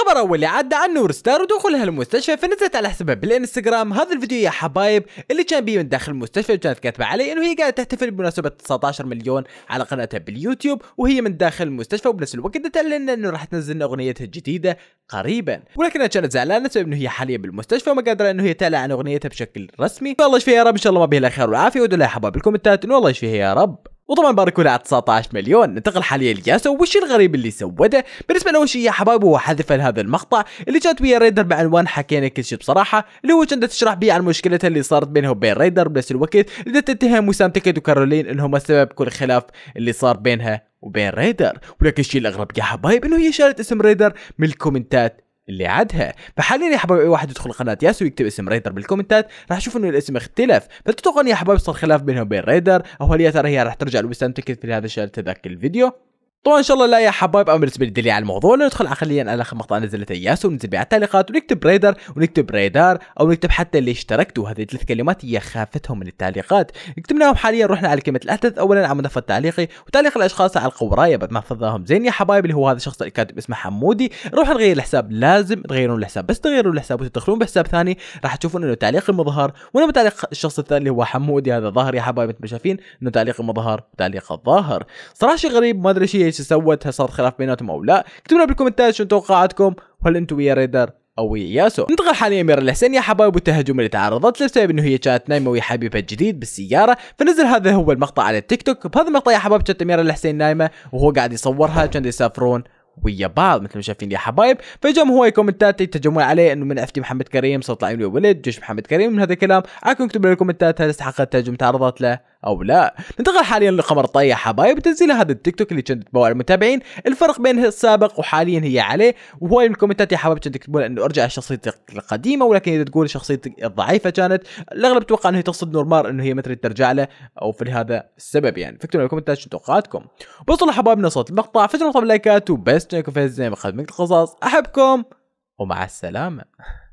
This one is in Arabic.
الخبر أول عدى عن نور ستار ودخولها المستشفى فنزلت على حسابها بالانستغرام هذا الفيديو يا حبايب اللي كان بيه من داخل المستشفى وكانت كاتبة عليه انه هي قاعدة تحتفل بمناسبة 19 مليون على قناتها باليوتيوب وهي من داخل المستشفى وبنفس الوقت تعلن انه راح تنزل اغنيتها الجديدة قريبا ولكنها كانت زعلانة بسبب انه هي حاليا بالمستشفى وما قادرة انه هي تعلن عن اغنيتها بشكل رسمي فالله يشفيها يا رب ان شاء الله ما بيها الخير والعافية وادعوا يا حبايب الكومنتات والله الله يشفيها يا رب وطبعا باركود على 19 مليون ننتقل حاليا لياسو وش الغريب اللي سوده بالنسبه لاول شيء يا حبايب هو حذف لهذا المقطع اللي جات ويا ريدر بعنوان حكينا كل شيء بصراحه اللي هو كانت تشرح بيه عن مشكلتها اللي صارت بينه وبين ريدر بنفس الوقت اللي تتهم وسام تكت وكارولين انهم سبب كل خلاف اللي صار بينها وبين ريدر ولكن الشيء الاغرب يا حبايب انه هي شالت اسم ريدر من الكومنتات اللي عادها فحاليا يا حبايب اي واحد يدخل قناه ياسو يكتب اسم ريدر بالكومنتات راح يشوف انه الاسم اختلف بل يا حبايب صار خلاف بينه وبين ريدر او هل يا ترى هي راح ترجع لوسام تكت في هذا الشيء تذاك الفيديو طبعا ان شاء الله لا يا حبايب اما بالنسبه لي على الموضوع لا ندخل عقليا على اخر مقطع نزلته ياسو وننزل به على التعليقات ونكتب ريدر ونكتب ريدار او نكتب حتى اللي اشتركتوا هذه ثلاث كلمات هي خافتهم من التعليقات كتبناهم حاليا رحنا على كلمه الاحدث اولا على ملف التعليقي وتعليق الاشخاص على القورايه بعد ما حفظناهم زين يا حبايب اللي هو هذا الشخص اللي كاتب اسمه حمودي روح نغير الحساب لازم تغيرون الحساب بس تغيرون الحساب وتدخلون بحساب ثاني راح تشوفون انه تعليق المظهر وانا تعليق الشخص الثاني اللي هو حمودي هذا ظهر يا حبايب انتم شايفين انه تعليق المظهر تعليق الظاهر صراحه شيء غريب ما ادري شيء ايش سوت هل صار خلاف بيناتهم او لا اكتبوا لنا بالكومنتات شنو توقعاتكم وهل انتم ويا ريدر او ويا ياسو ننتقل حاليا من الحسين يا حبايب والتهجم اللي تعرضت له بسبب انه هي كانت نايمه ويا حبيبها الجديد بالسياره فنزل هذا هو المقطع على التيك توك بهذا المقطع يا حبايب كانت اميره الحسين نايمه وهو قاعد يصورها كان يسافرون ويا بعض مثل ما شايفين يا حبايب فجم هو كومنتات يتجمعون عليه انه من افتي محمد كريم صوت عيوني ولد جيش محمد كريم من هذا الكلام عاكم اكتبوا بالكومنتات هل استحقت تهجم تعرضت له او لا ننتقل حاليا لقمر طيه حبايب تنزيل هذا التيك توك اللي كنت تبوع المتابعين الفرق بين السابق وحاليا هي عليه وهو من الكومنتات يا حبايب كنت تكتبون انه ارجع شخصيتي القديمه ولكن اذا تقول شخصيتي الضعيفه كانت الاغلب توقع انه تقصد نورمار انه هي ما تريد ترجع له او فلهذا السبب يعني فاكتبوا الكومنتات شو توقعاتكم بوصلوا حبايبنا صوت المقطع فجروا طب لايكات وبس تشاركوا في الزين خدمة القصص احبكم ومع السلامه